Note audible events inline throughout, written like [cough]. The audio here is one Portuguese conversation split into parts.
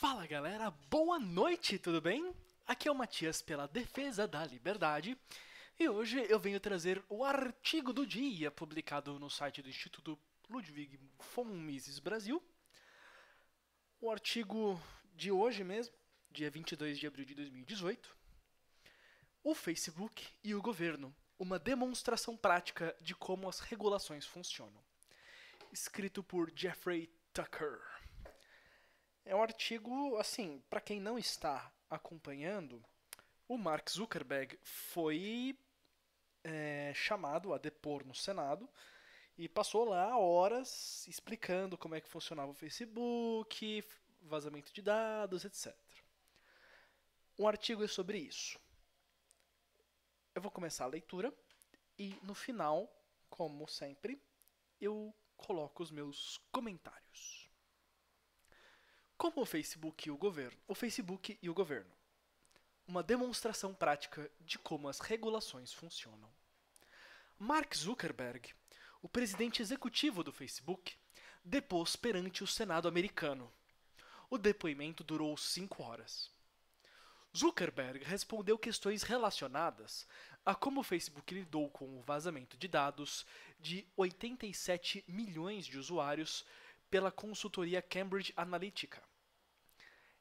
Fala galera, boa noite, tudo bem? Aqui é o Matias pela Defesa da Liberdade e hoje eu venho trazer o artigo do dia publicado no site do Instituto Ludwig von Mises Brasil. O artigo de hoje mesmo, dia 22 de abril de 2018. O Facebook e o governo uma demonstração prática de como as regulações funcionam. Escrito por Jeffrey Tucker. É um artigo, assim, para quem não está acompanhando, o Mark Zuckerberg foi é, chamado a depor no Senado e passou lá horas explicando como é que funcionava o Facebook, vazamento de dados, etc. Um artigo é sobre isso. Eu vou começar a leitura e no final, como sempre, eu coloco os meus comentários. Como o Facebook e o governo? O Facebook e o governo. Uma demonstração prática de como as regulações funcionam. Mark Zuckerberg, o presidente executivo do Facebook, depôs perante o Senado americano. O depoimento durou cinco horas. Zuckerberg respondeu questões relacionadas a como o Facebook lidou com o vazamento de dados de 87 milhões de usuários pela consultoria Cambridge Analytica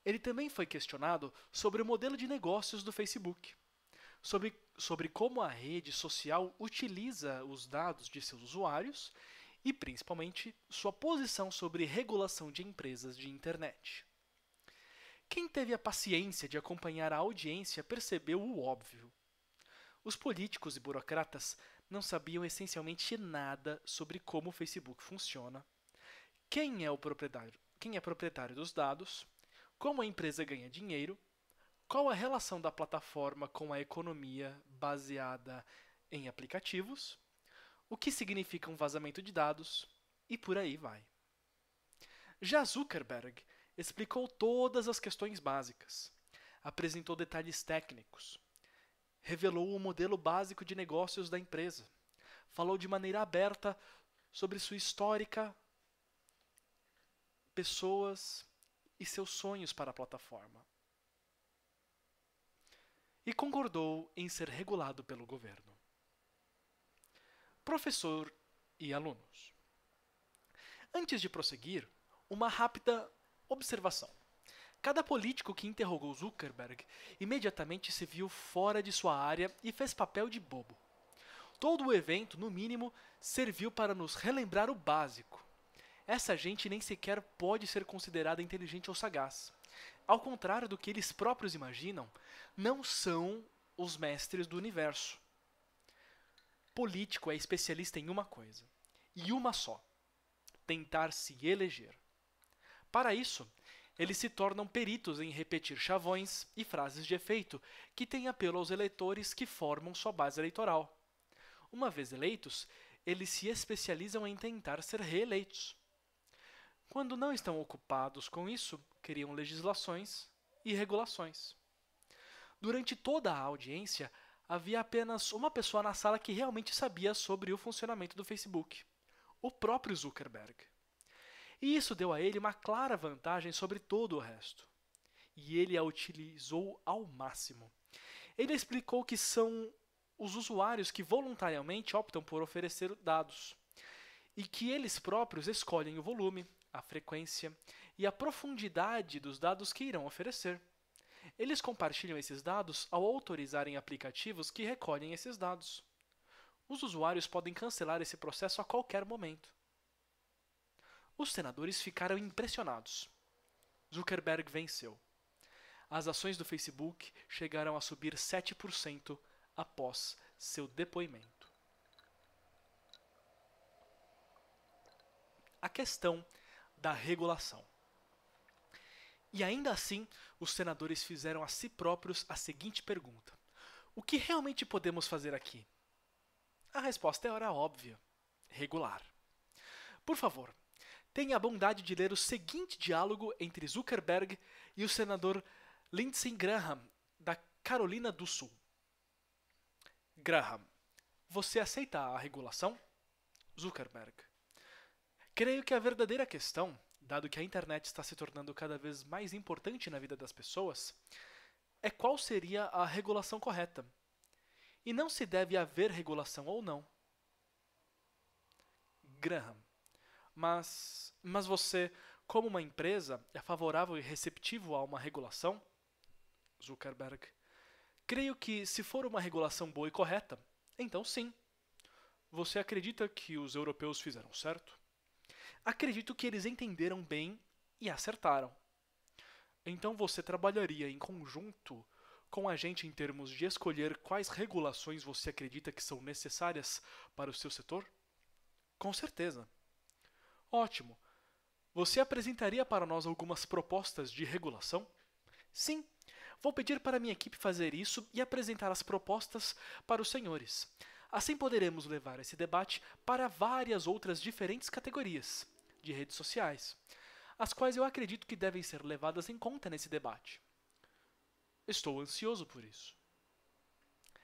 ele também foi questionado sobre o modelo de negócios do Facebook, sobre, sobre como a rede social utiliza os dados de seus usuários e, principalmente, sua posição sobre regulação de empresas de internet. Quem teve a paciência de acompanhar a audiência percebeu o óbvio. Os políticos e burocratas não sabiam essencialmente nada sobre como o Facebook funciona, quem é o proprietário, quem é proprietário dos dados como a empresa ganha dinheiro? Qual a relação da plataforma com a economia baseada em aplicativos? O que significa um vazamento de dados? E por aí vai. Já Zuckerberg explicou todas as questões básicas, apresentou detalhes técnicos, revelou o modelo básico de negócios da empresa, falou de maneira aberta sobre sua histórica, pessoas, e seus sonhos para a plataforma. E concordou em ser regulado pelo governo. Professor e alunos. Antes de prosseguir, uma rápida observação. Cada político que interrogou Zuckerberg imediatamente se viu fora de sua área e fez papel de bobo. Todo o evento, no mínimo, serviu para nos relembrar o básico. Essa gente nem sequer pode ser considerada inteligente ou sagaz. Ao contrário do que eles próprios imaginam, não são os mestres do universo. Político é especialista em uma coisa, e uma só: tentar se eleger. Para isso, eles se tornam peritos em repetir chavões e frases de efeito que têm apelo aos eleitores que formam sua base eleitoral. Uma vez eleitos, eles se especializam em tentar ser reeleitos. Quando não estão ocupados com isso, criam legislações e regulações. Durante toda a audiência, havia apenas uma pessoa na sala que realmente sabia sobre o funcionamento do Facebook: o próprio Zuckerberg. E isso deu a ele uma clara vantagem sobre todo o resto. E ele a utilizou ao máximo. Ele explicou que são os usuários que voluntariamente optam por oferecer dados e que eles próprios escolhem o volume, a frequência e a profundidade dos dados que irão oferecer. Eles compartilham esses dados ao autorizarem aplicativos que recolhem esses dados. Os usuários podem cancelar esse processo a qualquer momento. Os senadores ficaram impressionados. Zuckerberg venceu. As ações do Facebook chegaram a subir 7% após seu depoimento. A questão da regulação. E ainda assim, os senadores fizeram a si próprios a seguinte pergunta: O que realmente podemos fazer aqui? A resposta era é óbvia: regular. Por favor, tenha a bondade de ler o seguinte diálogo entre Zuckerberg e o senador Lindsey Graham, da Carolina do Sul. Graham, você aceita a regulação? Zuckerberg, Creio que a verdadeira questão, dado que a internet está se tornando cada vez mais importante na vida das pessoas, é qual seria a regulação correta. E não se deve haver regulação ou não. Graham. Mas, mas você, como uma empresa, é favorável e receptivo a uma regulação? Zuckerberg. Creio que, se for uma regulação boa e correta, então sim. Você acredita que os europeus fizeram certo? Acredito que eles entenderam bem e acertaram. Então você trabalharia em conjunto com a gente em termos de escolher quais regulações você acredita que são necessárias para o seu setor? Com certeza. Ótimo. Você apresentaria para nós algumas propostas de regulação? Sim. Vou pedir para minha equipe fazer isso e apresentar as propostas para os senhores. Assim poderemos levar esse debate para várias outras diferentes categorias de redes sociais, as quais eu acredito que devem ser levadas em conta nesse debate. Estou ansioso por isso.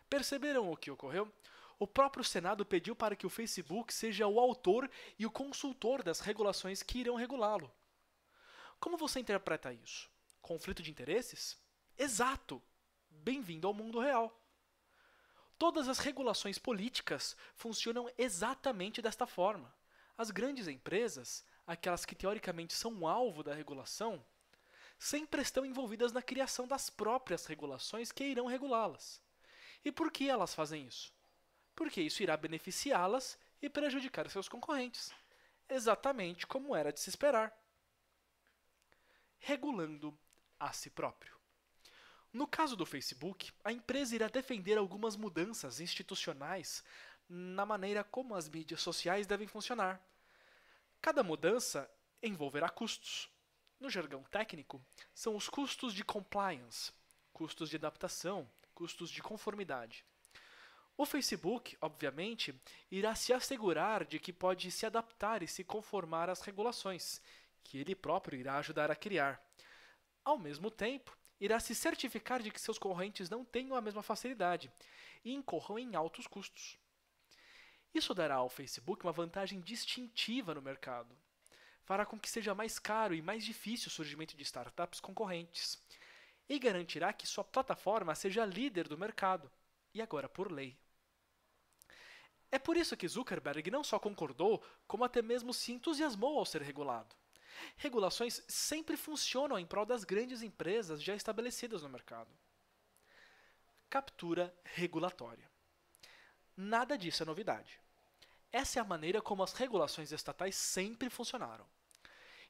Perceberam o que ocorreu? O próprio Senado pediu para que o Facebook seja o autor e o consultor das regulações que irão regulá-lo. Como você interpreta isso? Conflito de interesses? Exato! Bem-vindo ao mundo real. Todas as regulações políticas funcionam exatamente desta forma. As grandes empresas, aquelas que teoricamente são alvo da regulação, sempre estão envolvidas na criação das próprias regulações que irão regulá-las. E por que elas fazem isso? Porque isso irá beneficiá-las e prejudicar seus concorrentes, exatamente como era de se esperar. Regulando a si próprio. No caso do Facebook, a empresa irá defender algumas mudanças institucionais na maneira como as mídias sociais devem funcionar. Cada mudança envolverá custos. No jargão técnico, são os custos de compliance, custos de adaptação, custos de conformidade. O Facebook, obviamente, irá se assegurar de que pode se adaptar e se conformar às regulações, que ele próprio irá ajudar a criar. Ao mesmo tempo, irá se certificar de que seus correntes não tenham a mesma facilidade e incorram em altos custos. Isso dará ao Facebook uma vantagem distintiva no mercado. Fará com que seja mais caro e mais difícil o surgimento de startups concorrentes. E garantirá que sua plataforma seja líder do mercado, e agora por lei. É por isso que Zuckerberg não só concordou, como até mesmo se entusiasmou ao ser regulado. Regulações sempre funcionam em prol das grandes empresas já estabelecidas no mercado. Captura regulatória. Nada disso é novidade. Essa é a maneira como as regulações estatais sempre funcionaram.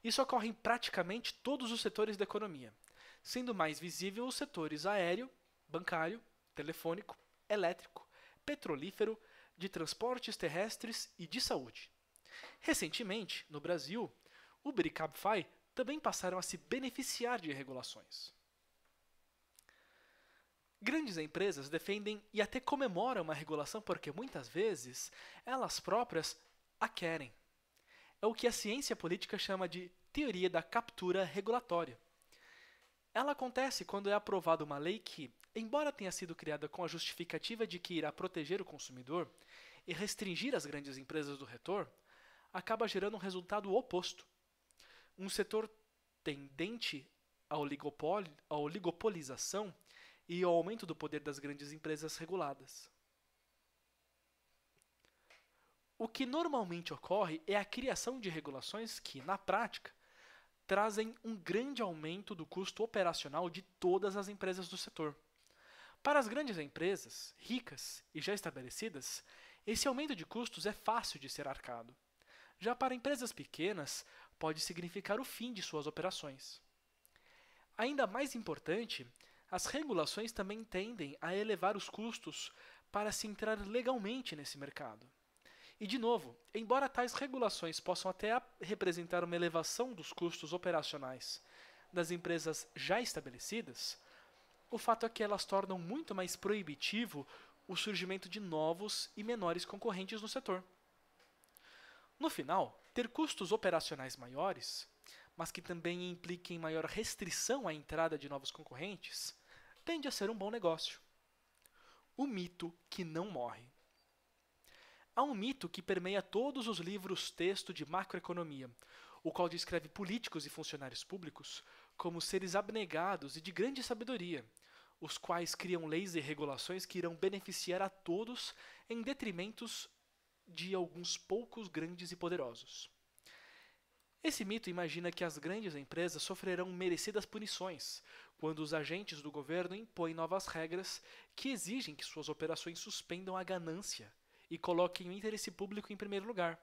Isso ocorre em praticamente todos os setores da economia, sendo mais visível os setores aéreo, bancário, telefônico, elétrico, petrolífero, de transportes terrestres e de saúde. Recentemente, no Brasil, Uber e Cabify também passaram a se beneficiar de regulações. Grandes empresas defendem e até comemoram uma regulação porque muitas vezes elas próprias a querem. É o que a ciência política chama de teoria da captura regulatória. Ela acontece quando é aprovada uma lei que, embora tenha sido criada com a justificativa de que irá proteger o consumidor e restringir as grandes empresas do retorno, acaba gerando um resultado oposto. Um setor tendente à, oligopoli, à oligopolização e o aumento do poder das grandes empresas reguladas. O que normalmente ocorre é a criação de regulações que, na prática, trazem um grande aumento do custo operacional de todas as empresas do setor. Para as grandes empresas, ricas e já estabelecidas, esse aumento de custos é fácil de ser arcado. Já para empresas pequenas, pode significar o fim de suas operações. Ainda mais importante as regulações também tendem a elevar os custos para se entrar legalmente nesse mercado. E de novo, embora tais regulações possam até representar uma elevação dos custos operacionais das empresas já estabelecidas, o fato é que elas tornam muito mais proibitivo o surgimento de novos e menores concorrentes no setor. No final, ter custos operacionais maiores, mas que também impliquem maior restrição à entrada de novos concorrentes, tende a ser um bom negócio. O mito que não morre. Há um mito que permeia todos os livros texto de macroeconomia, o qual descreve políticos e funcionários públicos como seres abnegados e de grande sabedoria, os quais criam leis e regulações que irão beneficiar a todos em detrimentos de alguns poucos grandes e poderosos. Esse mito imagina que as grandes empresas sofrerão merecidas punições quando os agentes do governo impõem novas regras que exigem que suas operações suspendam a ganância e coloquem o interesse público em primeiro lugar.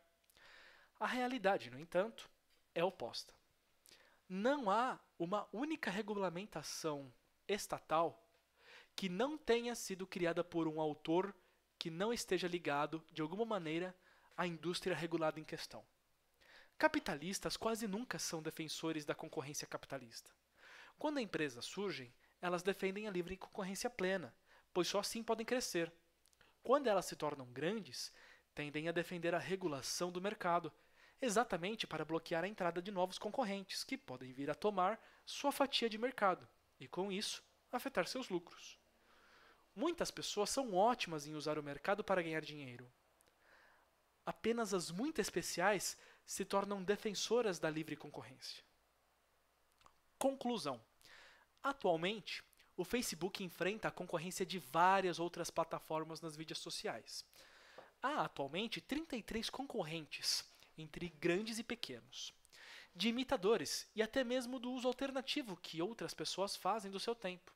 A realidade, no entanto, é oposta. Não há uma única regulamentação estatal que não tenha sido criada por um autor que não esteja ligado, de alguma maneira, à indústria regulada em questão. Capitalistas quase nunca são defensores da concorrência capitalista. Quando empresas surgem, elas defendem a livre concorrência plena, pois só assim podem crescer. Quando elas se tornam grandes, tendem a defender a regulação do mercado, exatamente para bloquear a entrada de novos concorrentes que podem vir a tomar sua fatia de mercado e, com isso, afetar seus lucros. Muitas pessoas são ótimas em usar o mercado para ganhar dinheiro. Apenas as muito especiais se tornam defensoras da livre concorrência. Conclusão: Atualmente, o Facebook enfrenta a concorrência de várias outras plataformas nas mídias sociais. Há atualmente 33 concorrentes, entre grandes e pequenos, de imitadores e até mesmo do uso alternativo que outras pessoas fazem do seu tempo.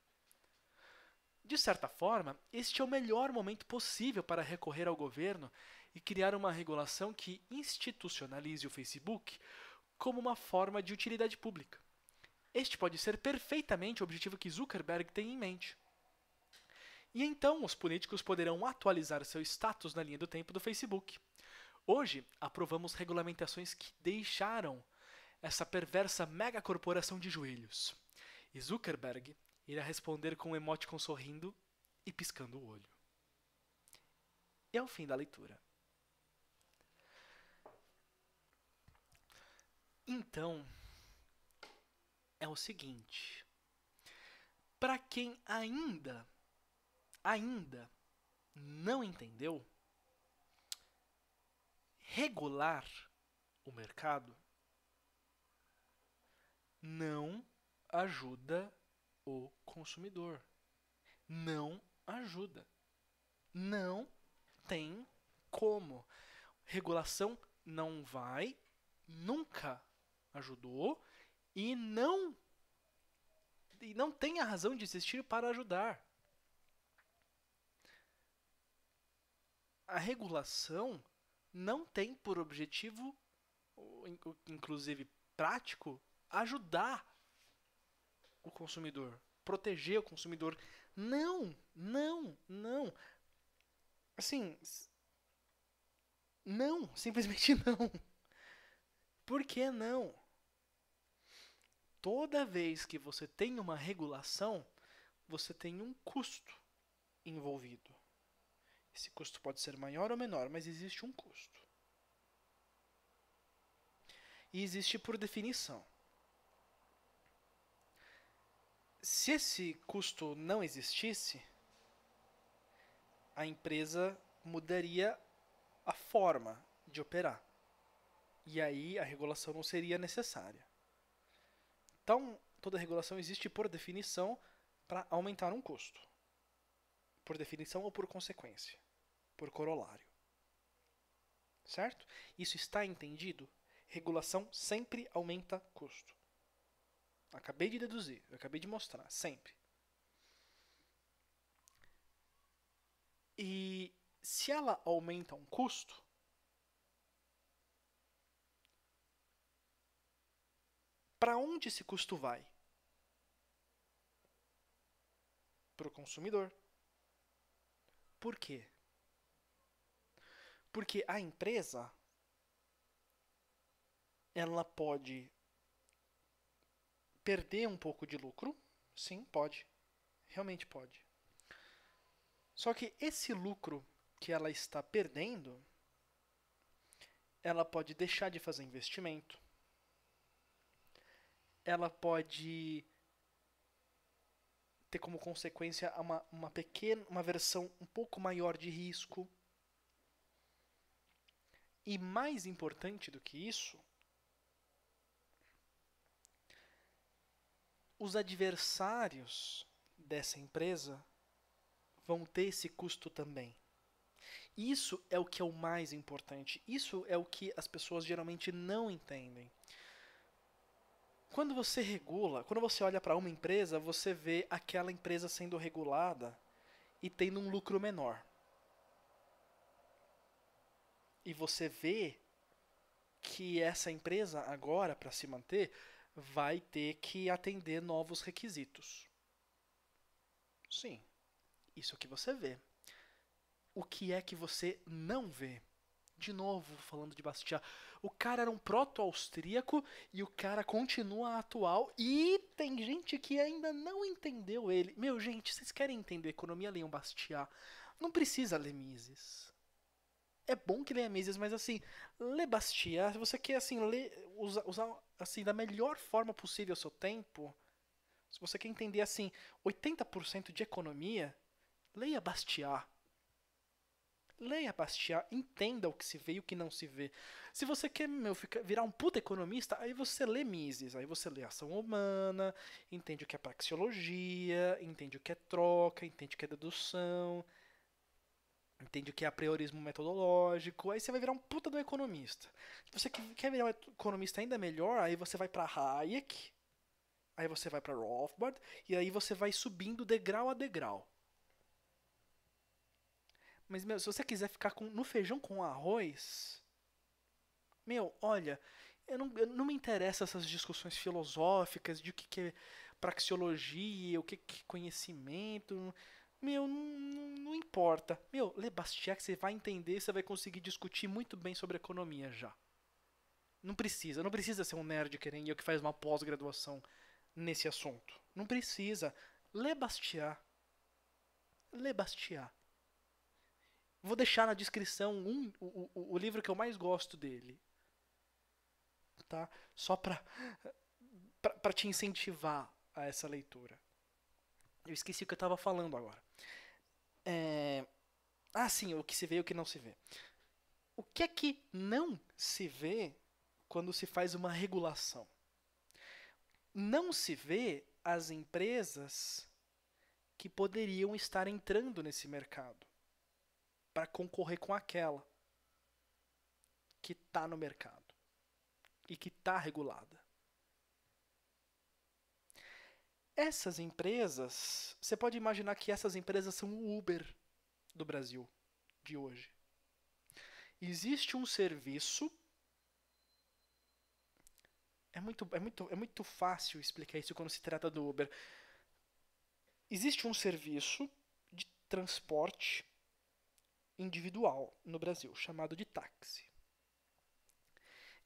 De certa forma, este é o melhor momento possível para recorrer ao governo e criar uma regulação que institucionalize o Facebook como uma forma de utilidade pública. Este pode ser perfeitamente o objetivo que Zuckerberg tem em mente. E então os políticos poderão atualizar seu status na linha do tempo do Facebook. Hoje, aprovamos regulamentações que deixaram essa perversa megacorporação de joelhos. E Zuckerberg irá responder com um emoticon sorrindo e piscando o olho. E é o fim da leitura. Então, é o seguinte. Para quem ainda ainda não entendeu, regular o mercado não ajuda o consumidor. Não ajuda. Não tem como. Regulação não vai nunca ajudou e não e não tem a razão de existir para ajudar. A regulação não tem por objetivo, inclusive prático, ajudar o consumidor, proteger o consumidor. Não, não, não. Assim, não, [laughs] simplesmente não. Por que não? Toda vez que você tem uma regulação, você tem um custo envolvido. Esse custo pode ser maior ou menor, mas existe um custo. E existe por definição. Se esse custo não existisse, a empresa mudaria a forma de operar e aí a regulação não seria necessária. Então, toda regulação existe por definição para aumentar um custo. Por definição ou por consequência, por corolário. Certo? Isso está entendido? Regulação sempre aumenta custo. Acabei de deduzir, acabei de mostrar, sempre. E se ela aumenta um custo, Para onde esse custo vai? Para o consumidor. Por quê? Porque a empresa ela pode perder um pouco de lucro? Sim, pode. Realmente pode. Só que esse lucro que ela está perdendo, ela pode deixar de fazer investimento ela pode ter como consequência uma, uma pequena, uma versão um pouco maior de risco. E mais importante do que isso, os adversários dessa empresa vão ter esse custo também. Isso é o que é o mais importante. Isso é o que as pessoas geralmente não entendem. Quando você regula, quando você olha para uma empresa, você vê aquela empresa sendo regulada e tendo um lucro menor. E você vê que essa empresa agora para se manter vai ter que atender novos requisitos. Sim. Isso que você vê. O que é que você não vê? de novo falando de Bastiat. O cara era um proto-austríaco e o cara continua atual e tem gente que ainda não entendeu ele. Meu, gente, vocês querem entender economia, leiam Bastiat. Não precisa ler Mises. É bom que leia Mises, mas assim, lê Bastiat, se você quer assim, ler, usar, usar assim da melhor forma possível o seu tempo, se você quer entender assim, 80% de economia, leia Bastiat Leia Bastiat, entenda o que se vê e o que não se vê. Se você quer meu, ficar, virar um puta economista, aí você lê Mises, aí você lê Ação Humana, entende o que é praxeologia, entende o que é troca, entende o que é dedução, entende o que é priorismo metodológico, aí você vai virar um puta do economista. Se você quer virar um economista ainda melhor, aí você vai para Hayek, aí você vai para Rothbard, e aí você vai subindo degrau a degrau. Mas, meu, se você quiser ficar com, no feijão com arroz. Meu, olha, eu não, eu não me interessa essas discussões filosóficas de o que, que é praxeologia, o que, que é conhecimento. Meu, não, não, importa. Meu, lê Bastiat, você vai entender, você vai conseguir discutir muito bem sobre economia já. Não precisa, não precisa ser um nerd querendo eu que faz uma pós-graduação nesse assunto. Não precisa. Lê Bastiat. Lê Bastiat. Vou deixar na descrição um, o, o, o livro que eu mais gosto dele. Tá? Só para para te incentivar a essa leitura. Eu esqueci o que eu estava falando agora. É... Ah, sim, o que se vê e o que não se vê. O que é que não se vê quando se faz uma regulação? Não se vê as empresas que poderiam estar entrando nesse mercado para concorrer com aquela que está no mercado e que está regulada. Essas empresas, você pode imaginar que essas empresas são o Uber do Brasil de hoje. Existe um serviço. É muito, é, muito, é muito fácil explicar isso quando se trata do Uber. Existe um serviço de transporte individual no Brasil, chamado de táxi.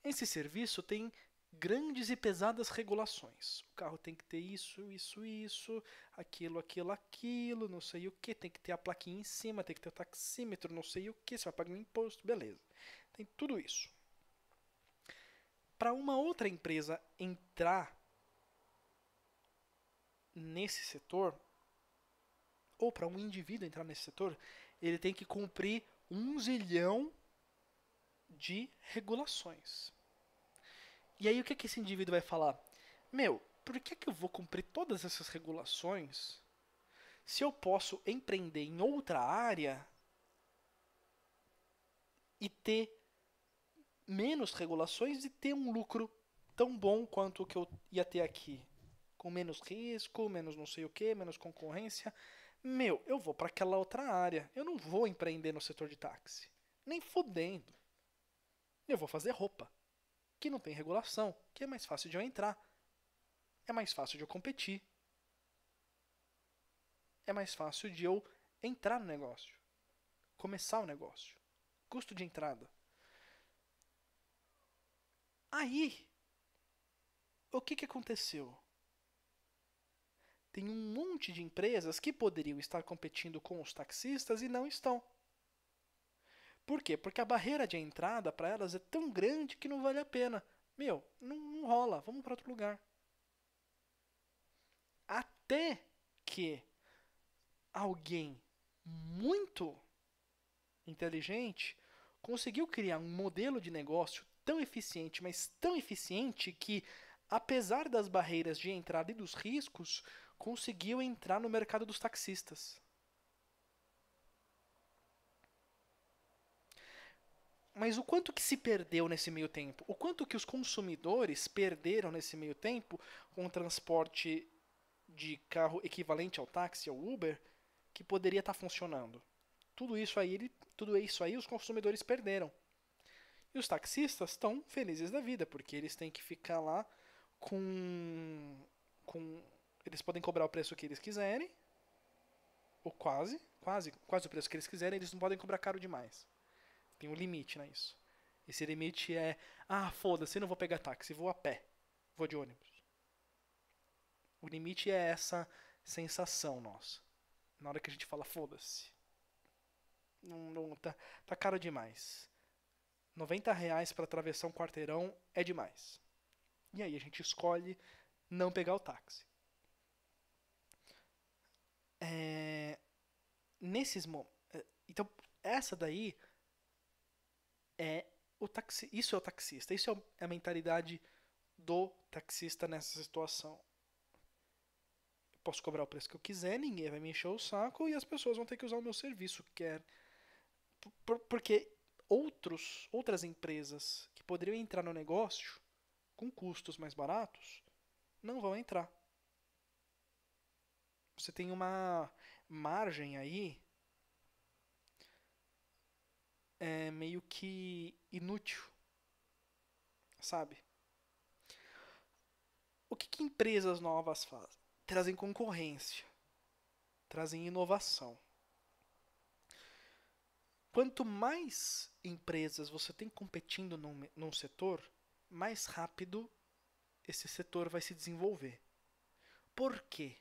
Esse serviço tem grandes e pesadas regulações. O carro tem que ter isso, isso, isso, aquilo, aquilo, aquilo, não sei o que, tem que ter a plaquinha em cima, tem que ter o taxímetro, não sei o que, você vai pagar um imposto, beleza. Tem tudo isso. Para uma outra empresa entrar nesse setor, ou para um indivíduo entrar nesse setor, ele tem que cumprir um zilhão de regulações. E aí o que, é que esse indivíduo vai falar? Meu, por que, é que eu vou cumprir todas essas regulações se eu posso empreender em outra área e ter menos regulações e ter um lucro tão bom quanto o que eu ia ter aqui? Com menos risco, menos não sei o que, menos concorrência meu, eu vou para aquela outra área. Eu não vou empreender no setor de táxi. Nem fudendo. Eu vou fazer roupa, que não tem regulação, que é mais fácil de eu entrar. É mais fácil de eu competir. É mais fácil de eu entrar no negócio. Começar o negócio. Custo de entrada. Aí, o que, que aconteceu? Tem um monte de empresas que poderiam estar competindo com os taxistas e não estão. Por quê? Porque a barreira de entrada para elas é tão grande que não vale a pena. Meu, não, não rola, vamos para outro lugar. Até que alguém muito inteligente conseguiu criar um modelo de negócio tão eficiente, mas tão eficiente que, apesar das barreiras de entrada e dos riscos, conseguiu entrar no mercado dos taxistas. Mas o quanto que se perdeu nesse meio tempo? O quanto que os consumidores perderam nesse meio tempo com o transporte de carro equivalente ao táxi, ao Uber, que poderia estar tá funcionando? Tudo isso aí, tudo isso aí os consumidores perderam. E os taxistas estão felizes da vida, porque eles têm que ficar lá com com eles podem cobrar o preço que eles quiserem, ou quase, quase, quase o preço que eles quiserem, eles não podem cobrar caro demais. Tem um limite né, isso. Esse limite é, ah, foda-se, não vou pegar táxi, vou a pé, vou de ônibus. O limite é essa sensação nossa. Na hora que a gente fala, foda-se. Não, não, tá, tá caro demais. 90 reais para atravessar um quarteirão é demais. E aí a gente escolhe não pegar o táxi. É, nesses momentos. É, então, essa daí é o taxi, isso é o taxista, isso é, é a mentalidade do taxista nessa situação. Eu posso cobrar o preço que eu quiser, ninguém vai me encher o saco e as pessoas vão ter que usar o meu serviço, quer por, porque outros, outras empresas que poderiam entrar no negócio com custos mais baratos não vão entrar você tem uma margem aí é meio que inútil, sabe? O que, que empresas novas fazem? Trazem concorrência, trazem inovação. Quanto mais empresas você tem competindo num, num setor, mais rápido esse setor vai se desenvolver. Por quê?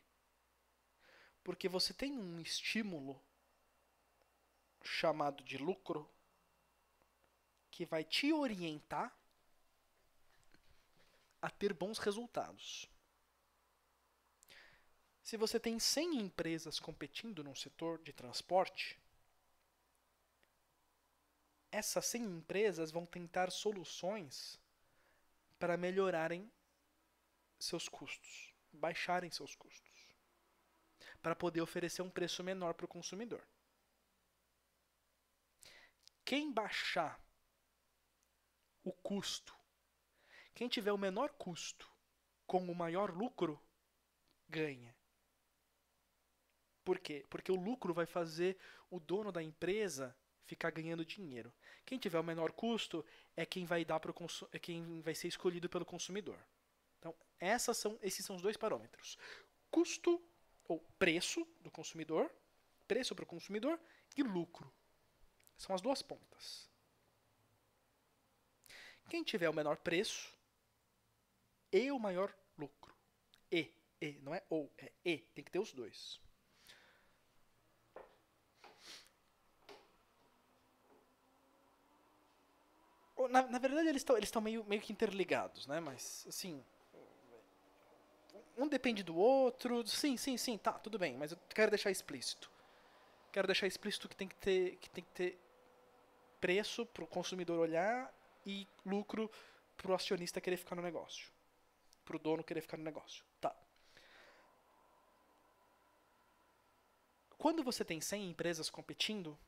Porque você tem um estímulo chamado de lucro que vai te orientar a ter bons resultados. Se você tem 100 empresas competindo num setor de transporte, essas 100 empresas vão tentar soluções para melhorarem seus custos, baixarem seus custos para poder oferecer um preço menor para o consumidor. Quem baixar o custo, quem tiver o menor custo com o maior lucro, ganha. Por quê? Porque o lucro vai fazer o dono da empresa ficar ganhando dinheiro. Quem tiver o menor custo é quem vai dar para consu- é quem vai ser escolhido pelo consumidor. Então, essas são, esses são os dois parâmetros: custo ou preço do consumidor, preço para o consumidor e lucro. São as duas pontas. Quem tiver o menor preço e o maior lucro. E, e, não é ou, é e, tem que ter os dois. Na, na verdade, eles estão eles meio, meio que interligados, né? Mas, assim, um depende do outro. Sim, sim, sim, tá, tudo bem, mas eu quero deixar explícito. Quero deixar explícito que tem que ter, que tem que ter preço para o consumidor olhar e lucro para o acionista querer ficar no negócio. Para o dono querer ficar no negócio. Tá. Quando você tem 100 empresas competindo,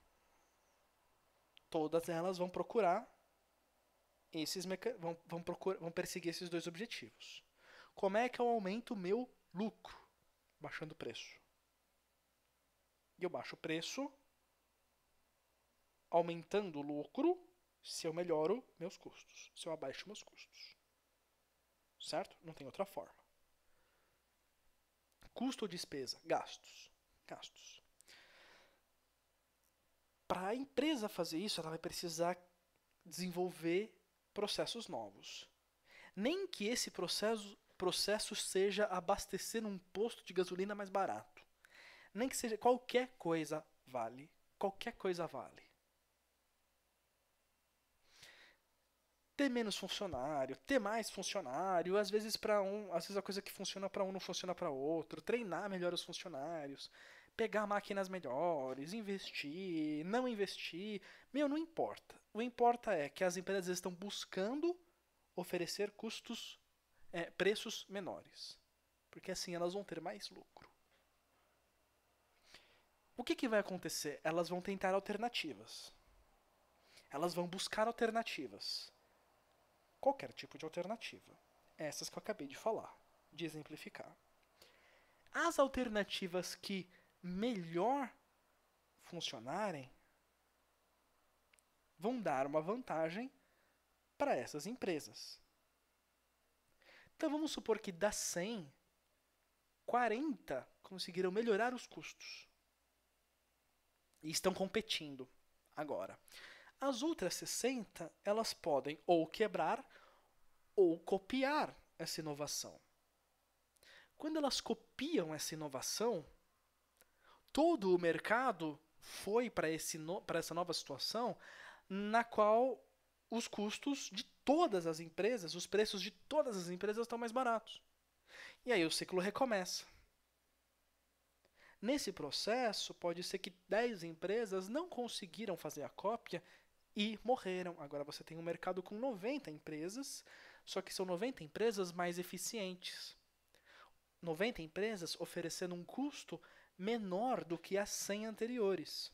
todas elas vão procurar esses vão, vão, procurar, vão perseguir esses dois objetivos. Como é que eu aumento o meu lucro? Baixando o preço. E eu baixo o preço, aumentando o lucro, se eu melhoro meus custos, se eu abaixo meus custos. Certo? Não tem outra forma. Custo ou despesa? Gastos. Gastos. Para a empresa fazer isso, ela vai precisar desenvolver processos novos. Nem que esse processo processo seja abastecer num posto de gasolina mais barato. Nem que seja qualquer coisa vale, qualquer coisa vale. Ter menos funcionário, ter mais funcionário, às vezes para um, às vezes a coisa que funciona para um não funciona para outro, treinar melhor os funcionários, pegar máquinas melhores, investir, não investir, meu, não importa. O que importa é que as empresas estão buscando oferecer custos é, preços menores. Porque assim elas vão ter mais lucro. O que, que vai acontecer? Elas vão tentar alternativas. Elas vão buscar alternativas. Qualquer tipo de alternativa. Essas que eu acabei de falar, de exemplificar. As alternativas que melhor funcionarem vão dar uma vantagem para essas empresas. Então vamos supor que das 100, 40 conseguiram melhorar os custos e estão competindo agora. As outras 60, elas podem ou quebrar ou copiar essa inovação. Quando elas copiam essa inovação, todo o mercado foi para no, essa nova situação na qual os custos de todas as empresas, os preços de todas as empresas estão mais baratos. E aí o ciclo recomeça. Nesse processo, pode ser que 10 empresas não conseguiram fazer a cópia e morreram. Agora você tem um mercado com 90 empresas, só que são 90 empresas mais eficientes. 90 empresas oferecendo um custo menor do que as 100 anteriores.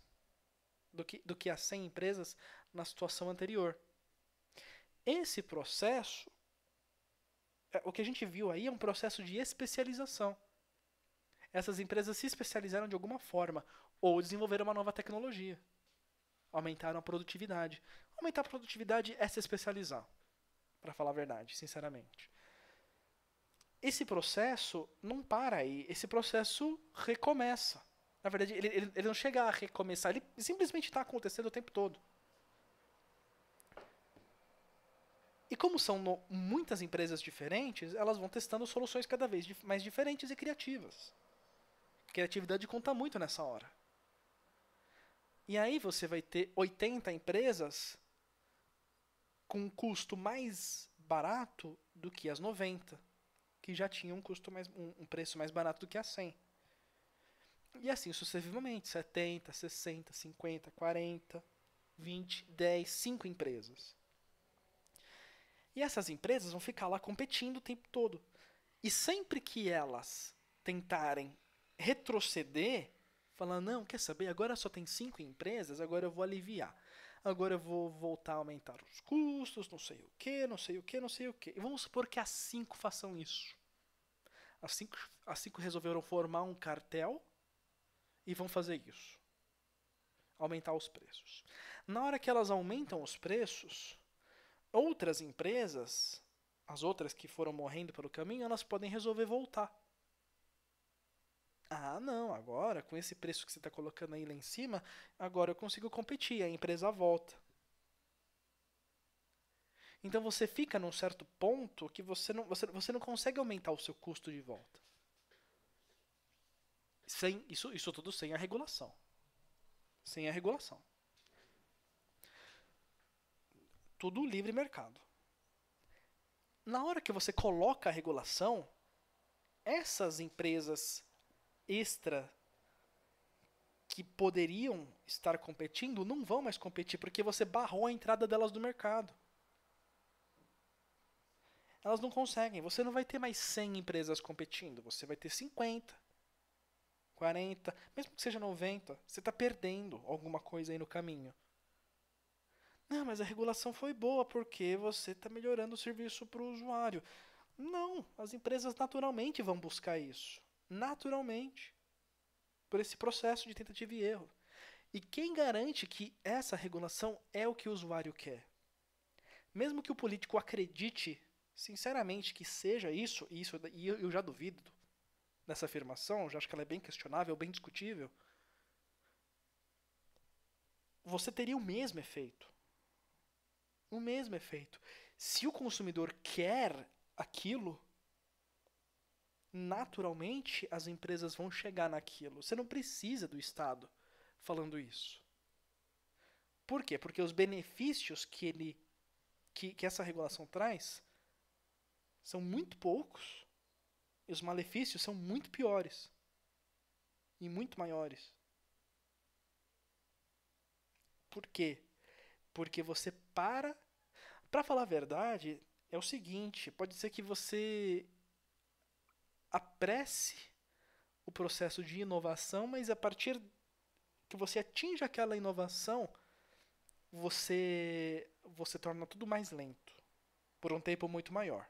Do que, do que as 100 empresas na situação anterior. Esse processo, é, o que a gente viu aí é um processo de especialização. Essas empresas se especializaram de alguma forma ou desenvolveram uma nova tecnologia. Aumentaram a produtividade. Aumentar a produtividade é se especializar, para falar a verdade, sinceramente esse processo não para aí. Esse processo recomeça. Na verdade, ele, ele, não chega a recomeçar, ele simplesmente está acontecendo o tempo todo. E como são no, muitas empresas diferentes, elas vão testando soluções cada vez mais diferentes e criativas. Criatividade conta muito nessa hora. E aí você vai ter 80 empresas com um custo mais barato do que as 90, que já tinham um custo mais um, um preço mais barato do que as 100. E assim sucessivamente, 70, 60, 50, 40, 20, 10, 5 empresas. E essas empresas vão ficar lá competindo o tempo todo. E sempre que elas tentarem retroceder, falando, não, quer saber, agora só tem cinco empresas, agora eu vou aliviar. Agora eu vou voltar a aumentar os custos, não sei o que, não sei o que, não sei o que. vamos supor que as cinco façam isso. As cinco, as cinco resolveram formar um cartel e vão fazer isso. Aumentar os preços. Na hora que elas aumentam os preços, outras empresas, as outras que foram morrendo pelo caminho, elas podem resolver voltar. Ah, não, agora com esse preço que você está colocando aí lá em cima, agora eu consigo competir, a empresa volta. Então você fica num certo ponto que você não, você, você não consegue aumentar o seu custo de volta. Sem, isso, isso tudo sem a regulação. Sem a regulação. Tudo livre mercado. Na hora que você coloca a regulação, essas empresas extra que poderiam estar competindo não vão mais competir porque você barrou a entrada delas no mercado. Elas não conseguem. Você não vai ter mais 100 empresas competindo, você vai ter 50, 40, mesmo que seja 90. Você está perdendo alguma coisa aí no caminho. Não, ah, mas a regulação foi boa porque você está melhorando o serviço para o usuário. Não, as empresas naturalmente vão buscar isso. Naturalmente. Por esse processo de tentativa e erro. E quem garante que essa regulação é o que o usuário quer? Mesmo que o político acredite, sinceramente, que seja isso, e isso e eu já duvido dessa afirmação, já acho que ela é bem questionável, bem discutível, você teria o mesmo efeito o mesmo efeito. Se o consumidor quer aquilo, naturalmente as empresas vão chegar naquilo. Você não precisa do Estado falando isso. Por quê? Porque os benefícios que ele que, que essa regulação traz são muito poucos e os malefícios são muito piores e muito maiores. Por quê? porque você para. Para falar a verdade, é o seguinte: pode ser que você apresse o processo de inovação, mas a partir que você atinge aquela inovação, você você torna tudo mais lento por um tempo muito maior.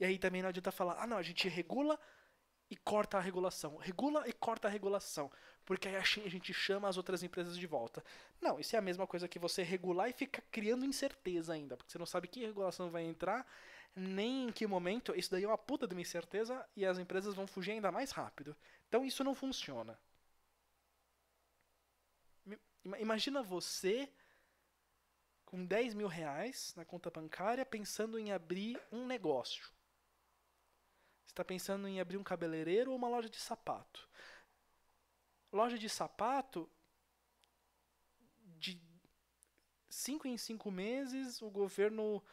E aí também não adianta falar: "Ah, não, a gente regula e corta a regulação. Regula e corta a regulação. Porque aí a gente chama as outras empresas de volta. Não, isso é a mesma coisa que você regular e ficar criando incerteza ainda. Porque você não sabe que regulação vai entrar, nem em que momento. Isso daí é uma puta de uma incerteza e as empresas vão fugir ainda mais rápido. Então isso não funciona. Imagina você com 10 mil reais na conta bancária pensando em abrir um negócio você está pensando em abrir um cabeleireiro ou uma loja de sapato? Loja de sapato, de 5 em 5 meses, o governo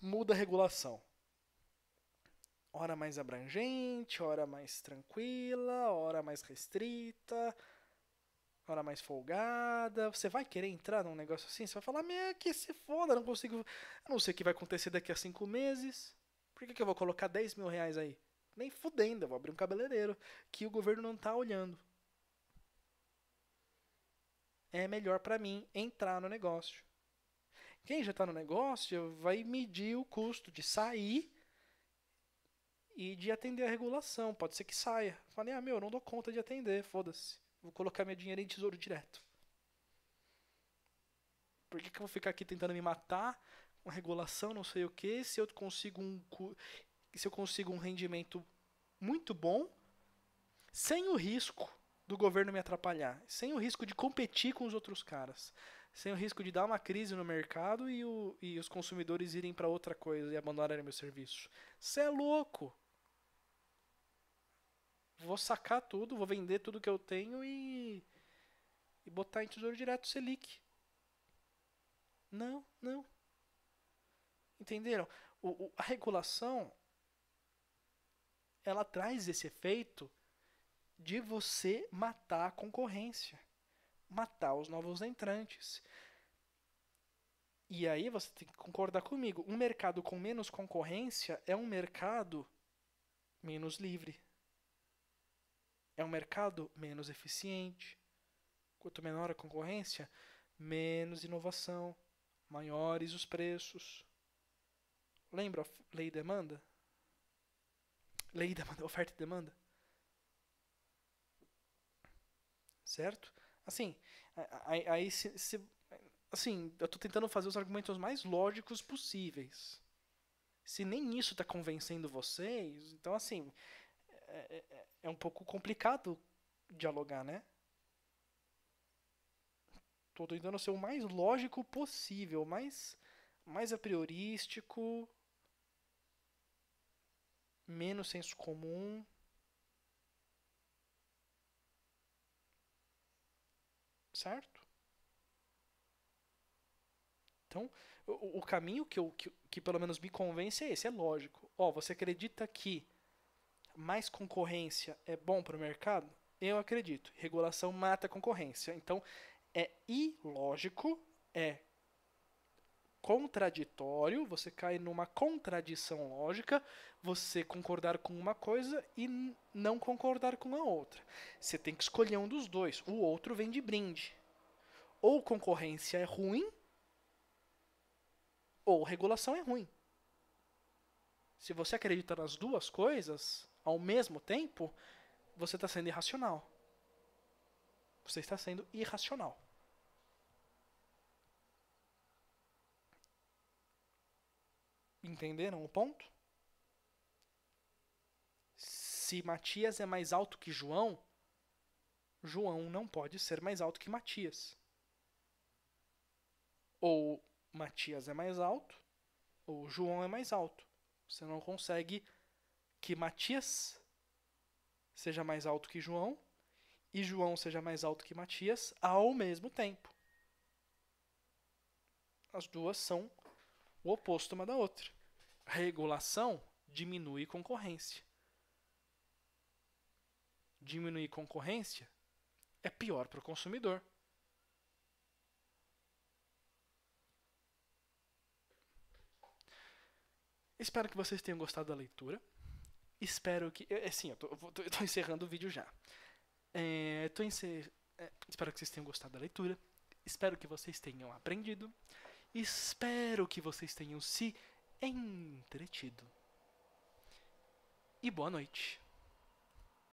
muda a regulação. Hora mais abrangente, hora mais tranquila, hora mais restrita hora mais folgada. Você vai querer entrar num negócio assim? Você vai falar, meu, que se foda, não consigo. Eu não sei o que vai acontecer daqui a cinco meses. Por que, que eu vou colocar 10 mil reais aí? Nem fudendo, eu vou abrir um cabeleireiro. Que o governo não tá olhando. É melhor para mim entrar no negócio. Quem já tá no negócio vai medir o custo de sair e de atender a regulação. Pode ser que saia. Falei, ah, meu, não dou conta de atender, foda-se. Vou colocar meu dinheiro em tesouro direto. Por que, que eu vou ficar aqui tentando me matar uma regulação, não sei o que, se eu consigo um se eu consigo um rendimento muito bom, sem o risco do governo me atrapalhar, sem o risco de competir com os outros caras, sem o risco de dar uma crise no mercado e, o, e os consumidores irem para outra coisa e abandonarem meu serviço. Você é louco! Vou sacar tudo, vou vender tudo que eu tenho e, e botar em tesouro direto Selic. Não, não, Entenderam? O, o, a regulação ela traz esse efeito de você matar a concorrência, matar os novos entrantes. E aí você tem que concordar comigo, um mercado com menos concorrência é um mercado menos livre. É um mercado menos eficiente. Quanto menor a concorrência, menos inovação, maiores os preços. Lembra lei e demanda? Lei e demanda, [laughs] oferta e demanda. Certo? Assim, aí se, se assim, eu estou tentando fazer os argumentos mais lógicos possíveis. Se nem isso está convencendo vocês, então assim, é, é, é, é um pouco complicado dialogar, né? Estou tentando ser o mais lógico possível, mais, mais apriorístico, menos senso comum. Certo? Então, o, caminho que, eu, que, que pelo menos me convence é esse, é lógico. Ó, oh, você acredita que mais concorrência é bom para o mercado? Eu acredito. Regulação mata a concorrência. Então, é ilógico, é contraditório, você cai numa contradição lógica, você concordar com uma coisa e não concordar com a outra. Você tem que escolher um dos dois, o outro vem de brinde. Ou concorrência é ruim, ou regulação é ruim. Se você acredita nas duas coisas ao mesmo tempo, você está sendo irracional. Você está sendo irracional. Entenderam o ponto? Se Matias é mais alto que João, João não pode ser mais alto que Matias. Ou Matias é mais alto, ou João é mais alto. Você não consegue que Matias seja mais alto que João e João seja mais alto que Matias ao mesmo tempo. As duas são o oposto uma da outra regulação, diminui concorrência. Diminuir concorrência é pior para o consumidor. Espero que vocês tenham gostado da leitura. Espero que. é, é sim, eu [laughs] encerrando o vídeo já. É, tô encer... É, espero que vocês tenham gostado da leitura. Espero que vocês tenham aprendido. Espero que vocês tenham se é entretido. E boa noite.